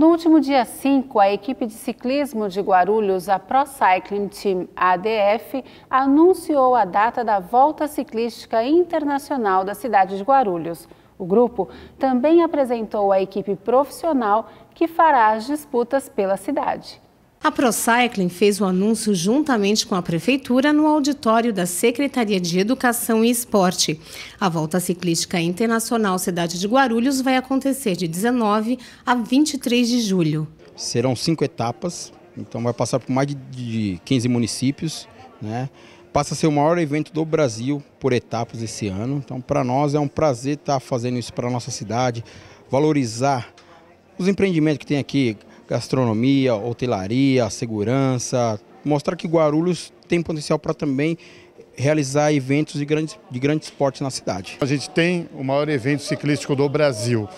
No último dia 5, a equipe de ciclismo de Guarulhos, a Pro Cycling Team ADF, anunciou a data da Volta Ciclística Internacional da cidade de Guarulhos. O grupo também apresentou a equipe profissional que fará as disputas pela cidade. A ProCycling fez o anúncio juntamente com a Prefeitura no auditório da Secretaria de Educação e Esporte. A Volta Ciclística Internacional Cidade de Guarulhos vai acontecer de 19 a 23 de julho. Serão cinco etapas, então vai passar por mais de 15 municípios, né? Passa a ser o maior evento do Brasil por etapas esse ano. Então, para nós é um prazer estar tá fazendo isso para a nossa cidade, valorizar os empreendimentos que tem aqui, gastronomia, hotelaria, segurança, mostrar que Guarulhos tem potencial para também realizar eventos de grande, de grande esporte na cidade. A gente tem o maior evento ciclístico do Brasil.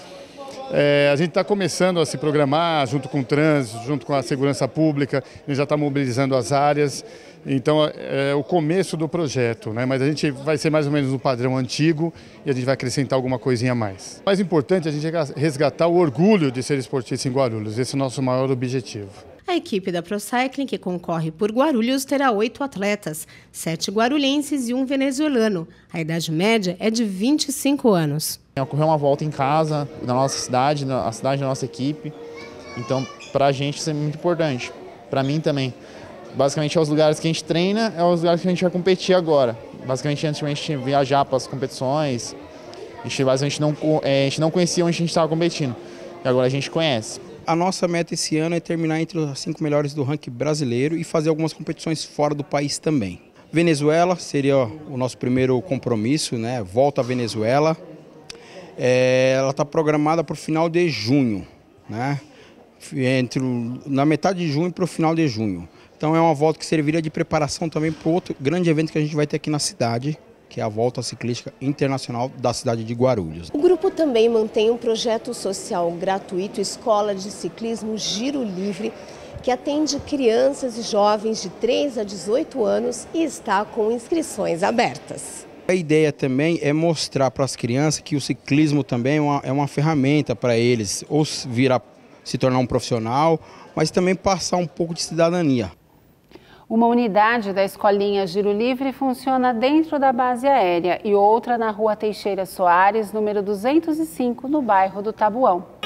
É, a gente está começando a se programar junto com o trânsito, junto com a segurança pública, a gente já está mobilizando as áreas. Então é, é o começo do projeto, né? mas a gente vai ser mais ou menos no padrão antigo e a gente vai acrescentar alguma coisinha a mais. O mais importante é a gente resgatar o orgulho de ser esportista em Guarulhos, esse é o nosso maior objetivo. A equipe da ProCycling, que concorre por Guarulhos, terá oito atletas, sete guarulhenses e um venezuelano. A idade média é de 25 anos. Ocorreu uma volta em casa, na nossa cidade, na cidade da nossa equipe. Então, para a gente isso é muito importante. Para mim também. Basicamente, é os lugares que a gente treina, é os lugares que a gente vai competir agora. Basicamente, antes a gente viajar para as competições, a gente basicamente não, é, a gente não conhecia onde a gente estava competindo. E agora a gente conhece. A nossa meta esse ano é terminar entre os cinco melhores do ranking brasileiro e fazer algumas competições fora do país também. Venezuela seria o nosso primeiro compromisso, né? Volta à Venezuela é, ela está programada para o final de junho, né? Entre, na metade de junho para o final de junho. Então é uma volta que serviria de preparação também para outro grande evento que a gente vai ter aqui na cidade, que é a Volta Ciclística Internacional da cidade de Guarulhos. O grupo também mantém um projeto social gratuito, Escola de Ciclismo Giro Livre, que atende crianças e jovens de 3 a 18 anos e está com inscrições abertas. A ideia também é mostrar para as crianças que o ciclismo também é uma, é uma ferramenta para eles, ou virar, se tornar um profissional, mas também passar um pouco de cidadania. Uma unidade da Escolinha Giro Livre funciona dentro da base aérea e outra na rua Teixeira Soares, número 205, no bairro do Tabuão.